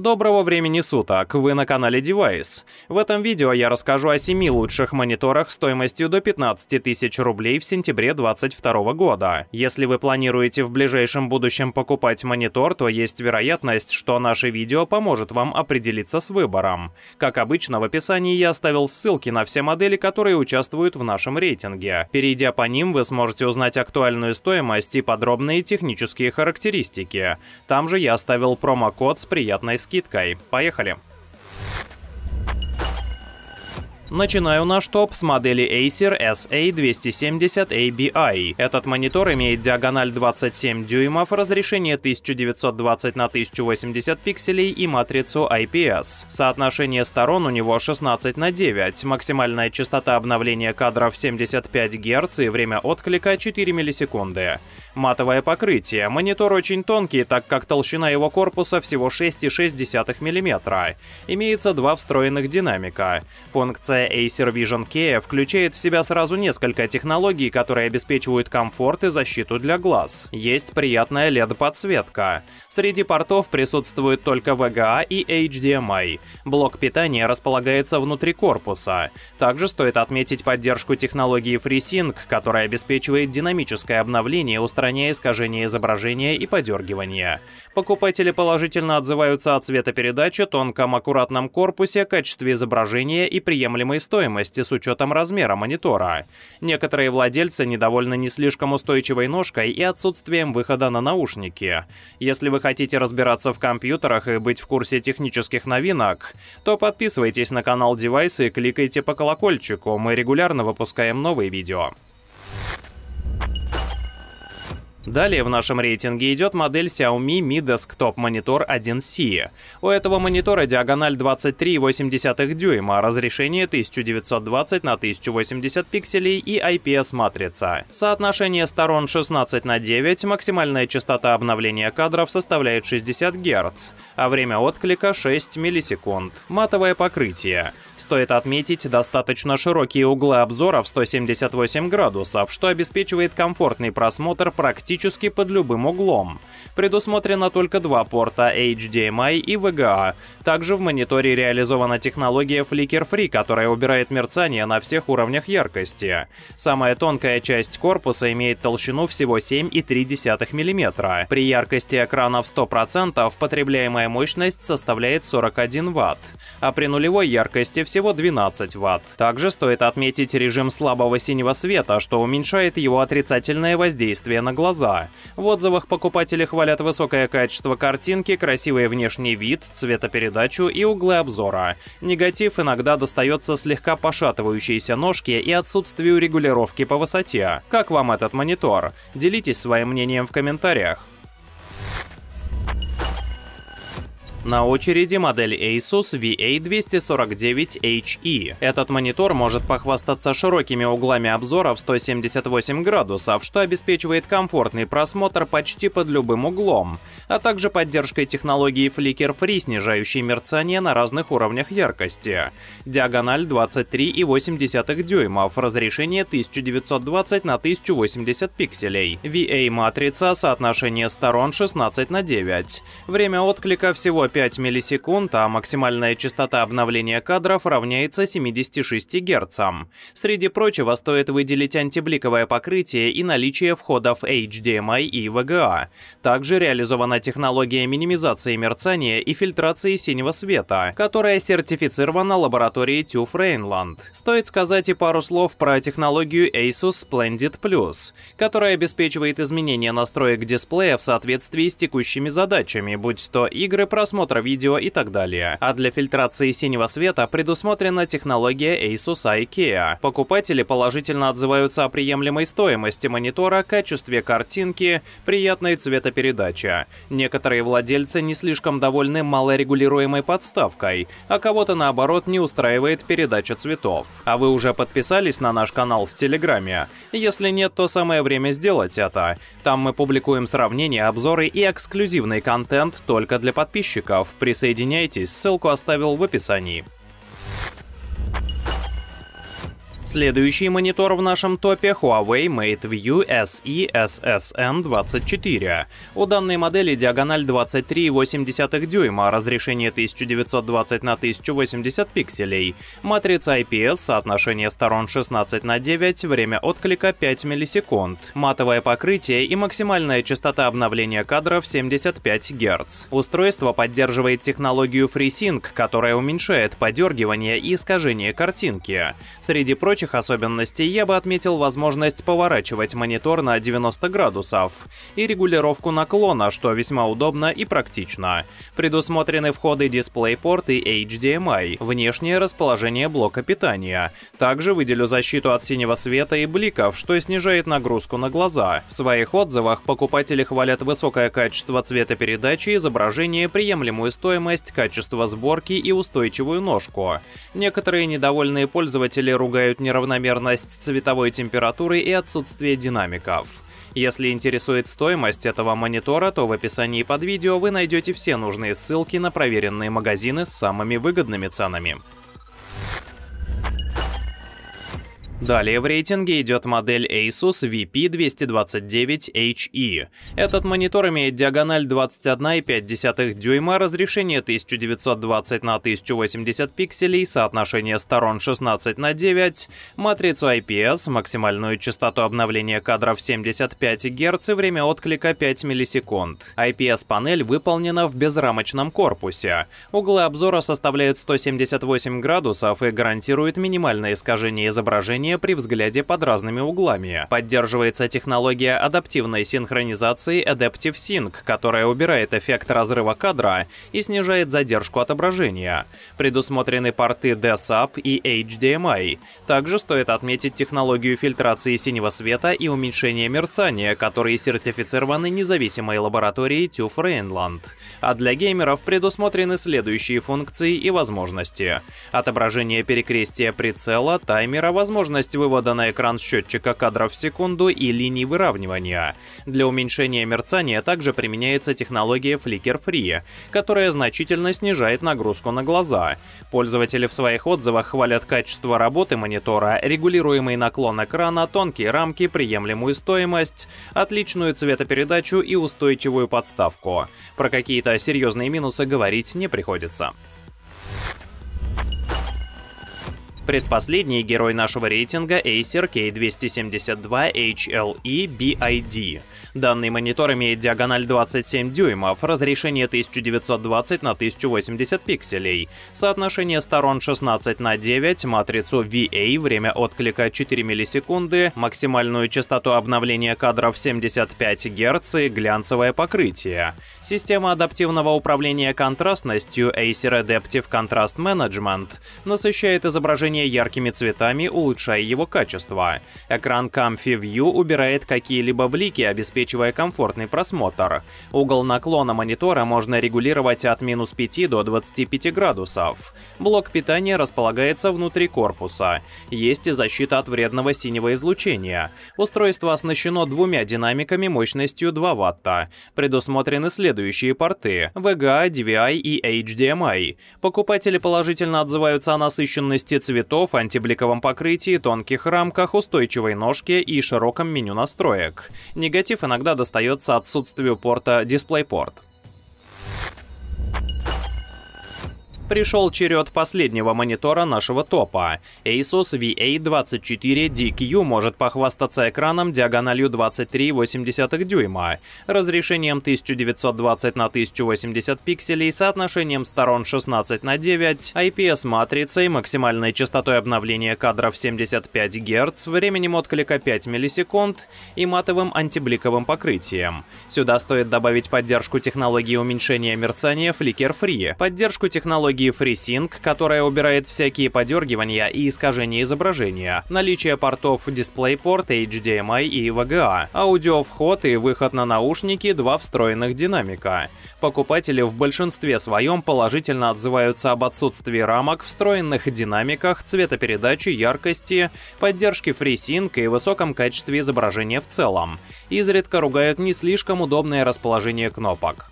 Доброго времени суток, вы на канале Device. В этом видео я расскажу о 7 лучших мониторах стоимостью до 15 тысяч рублей в сентябре 2022 года. Если вы планируете в ближайшем будущем покупать монитор, то есть вероятность, что наше видео поможет вам определиться с выбором. Как обычно, в описании я оставил ссылки на все модели, которые участвуют в нашем рейтинге. Перейдя по ним, вы сможете узнать актуальную стоимость и подробные технические характеристики. Там же я оставил промокод с приятной скидкой скидкой. Поехали! Начинаю наш топ с модели Acer SA270ABI. Этот монитор имеет диагональ 27 дюймов, разрешение 1920 на 1080 пикселей и матрицу IPS. Соотношение сторон у него 16 на 9, максимальная частота обновления кадров 75 Гц и время отклика 4 миллисекунды. Матовое покрытие. Монитор очень тонкий, так как толщина его корпуса всего 6,6 мм. Имеется два встроенных динамика. Функция Новая Acer Vision K включает в себя сразу несколько технологий, которые обеспечивают комфорт и защиту для глаз. Есть приятная LED-подсветка. Среди портов присутствуют только VGA и HDMI. Блок питания располагается внутри корпуса. Также стоит отметить поддержку технологии FreeSync, которая обеспечивает динамическое обновление, устраняя искажения изображения и подергивания. Покупатели положительно отзываются о цветопередаче, тонком аккуратном корпусе, качестве изображения и приемлемости ожидаемой стоимости с учетом размера монитора. Некоторые владельцы недовольны не слишком устойчивой ножкой и отсутствием выхода на наушники. Если вы хотите разбираться в компьютерах и быть в курсе технических новинок, то подписывайтесь на канал девайса и кликайте по колокольчику, мы регулярно выпускаем новые видео. Далее в нашем рейтинге идет модель Xiaomi Mi Desktop Monitor 1C. У этого монитора диагональ 23,8 дюйма, разрешение 1920 на 1080 пикселей и IPS-матрица. Соотношение сторон 16 на 9, максимальная частота обновления кадров составляет 60 Гц, а время отклика 6 миллисекунд. Матовое покрытие. Стоит отметить достаточно широкие углы обзора в 178 градусов, что обеспечивает комфортный просмотр практически под любым углом. Предусмотрено только два порта HDMI и VGA. Также в мониторе реализована технология Flicker Free, которая убирает мерцание на всех уровнях яркости. Самая тонкая часть корпуса имеет толщину всего 7,3 мм. При яркости экрана в 100% потребляемая мощность составляет 41 Вт, а при нулевой яркости в всего 12 Вт. Также стоит отметить режим слабого синего света, что уменьшает его отрицательное воздействие на глаза. В отзывах покупатели хвалят высокое качество картинки, красивый внешний вид, цветопередачу и углы обзора. Негатив иногда достается слегка пошатывающейся ножке и отсутствию регулировки по высоте. Как вам этот монитор? Делитесь своим мнением в комментариях. На очереди модель Asus VA249HE. Этот монитор может похвастаться широкими углами обзора в 178 градусов, что обеспечивает комфортный просмотр почти под любым углом, а также поддержкой технологии Flicker Free, снижающей мерцание на разных уровнях яркости. Диагональ 23,8 дюймов, разрешение 1920 на 1080 пикселей. VA-матрица, соотношение сторон 16 на 9. Время отклика всего 5 миллисекунд, а максимальная частота обновления кадров равняется 76 Гц. Среди прочего стоит выделить антибликовое покрытие и наличие входов HDMI эм и VGA. А. Также реализована технология минимизации мерцания и фильтрации синего света, которая сертифицирована лабораторией TÜV Rheinland. Стоит сказать и пару слов про технологию Asus Splendid Plus, которая обеспечивает изменение настроек дисплея в соответствии с текущими задачами, будь то игры, просмотр просмотра видео и так далее. А для фильтрации синего света предусмотрена технология Asus IKEA. Покупатели положительно отзываются о приемлемой стоимости монитора, качестве картинки, приятной цветопередаче. Некоторые владельцы не слишком довольны малорегулируемой подставкой, а кого-то наоборот не устраивает передача цветов. А вы уже подписались на наш канал в Телеграме? Если нет, то самое время сделать это. Там мы публикуем сравнения, обзоры и эксклюзивный контент только для подписчиков шкаф. Присоединяйтесь, ссылку оставил в описании. Следующий монитор в нашем топе Huawei MateView SE SSN24. У данной модели диагональ 23,8 дюйма, разрешение 1920 на 1080 пикселей, матрица IPS, соотношение сторон 16 на 9, время отклика 5 миллисекунд, матовое покрытие и максимальная частота обновления кадров 75 Гц. Устройство поддерживает технологию FreeSync, которая уменьшает подергивание и искажение картинки. Среди прочих, прочих особенностей я бы отметил возможность поворачивать монитор на 90 градусов и регулировку наклона, что весьма удобно и практично. Предусмотрены входы DisplayPort и HDMI, эм внешнее расположение блока питания. Также выделю защиту от синего света и бликов, что снижает нагрузку на глаза. В своих отзывах покупатели хвалят высокое качество цветопередачи, изображение, приемлемую стоимость, качество сборки и устойчивую ножку. Некоторые недовольные пользователи ругают не неравномерность цветовой температуры и отсутствие динамиков. Если интересует стоимость этого монитора, то в описании под видео вы найдете все нужные ссылки на проверенные магазины с самыми выгодными ценами. Далее в рейтинге идет модель Asus VP229HE. Этот монитор имеет диагональ 21,5 дюйма, разрешение 1920 на 1080 пикселей, соотношение сторон 16 на 9, матрицу IPS, максимальную частоту обновления кадров 75 Гц и время отклика 5 миллисекунд. IPS-панель выполнена в безрамочном корпусе. Углы обзора составляют 178 градусов и гарантируют минимальное искажение изображения движения при взгляде под разными углами. Поддерживается технология адаптивной синхронизации Adaptive Sync, которая убирает эффект разрыва кадра и снижает задержку отображения. Предусмотрены порты DSAP и HDMI. Также стоит отметить технологию фильтрации синего света и уменьшения мерцания, которые сертифицированы независимой лабораторией TÜV Rheinland. А для геймеров предусмотрены следующие функции и возможности. Отображение перекрестия прицела, таймера, возможность возможность вывода на экран счетчика кадров в секунду и линий выравнивания. Для уменьшения мерцания также применяется технология Flicker Free, которая значительно снижает нагрузку на глаза. Пользователи в своих отзывах хвалят качество работы монитора, регулируемый наклон экрана, тонкие рамки, приемлемую стоимость, отличную цветопередачу и устойчивую подставку. Про какие-то серьезные минусы говорить не приходится. Предпоследний герой нашего рейтинга Acer K272HLE BID. Данный монитор имеет диагональ 27 дюймов, разрешение 1920 на 1080 пикселей, соотношение сторон 16 на 9, матрицу VA, время отклика 4 миллисекунды, максимальную частоту обновления кадров 75 Гц и глянцевое покрытие. Система адаптивного управления контрастностью Acer Adaptive Contrast Management насыщает изображение яркими цветами, улучшая его качество. Экран Comfy View убирает какие-либо блики, обеспечивая обеспечивая комфортный просмотр. Угол наклона монитора можно регулировать от минус 5 до 25 градусов. Блок питания располагается внутри корпуса. Есть и защита от вредного синего излучения. Устройство оснащено двумя динамиками мощностью 2 ватта. Предусмотрены следующие порты – VGA, DVI и HDMI. Покупатели положительно отзываются о насыщенности цветов, антибликовом покрытии, тонких рамках, устойчивой ножке и широком меню настроек. Негатив иногда достается отсутствию порта DisplayPort. пришел черед последнего монитора нашего топа. Asus VA24DQ может похвастаться экраном диагональю 23,8 дюйма, разрешением 1920 на 1080 пикселей, соотношением сторон 16 на 9, IPS-матрицей, максимальной частотой обновления кадров 75 Гц, временем отклика 5 миллисекунд и матовым антибликовым покрытием. Сюда стоит добавить поддержку технологии уменьшения мерцания Flicker Free, поддержку технологии технологии FreeSync, которая убирает всякие подергивания и искажения изображения, наличие портов DisplayPort, HDMI и VGA, аудиовход и выход на наушники, два встроенных динамика. Покупатели в большинстве своем положительно отзываются об отсутствии рамок, встроенных динамиках, цветопередачи, яркости, поддержке FreeSync и высоком качестве изображения в целом. Изредка ругают не слишком удобное расположение кнопок.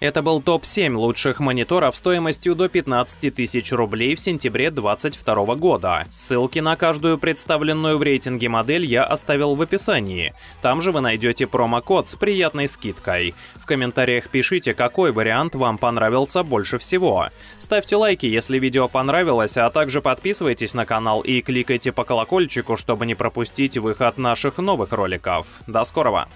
Это был топ-7 лучших мониторов стоимостью до 15 тысяч рублей в сентябре 2022 года. Ссылки на каждую представленную в рейтинге модель я оставил в описании. Там же вы найдете промокод с приятной скидкой. В комментариях пишите, какой вариант вам понравился больше всего. Ставьте лайки, если видео понравилось, а также подписывайтесь на канал и кликайте по колокольчику, чтобы не пропустить выход наших новых роликов. До скорого!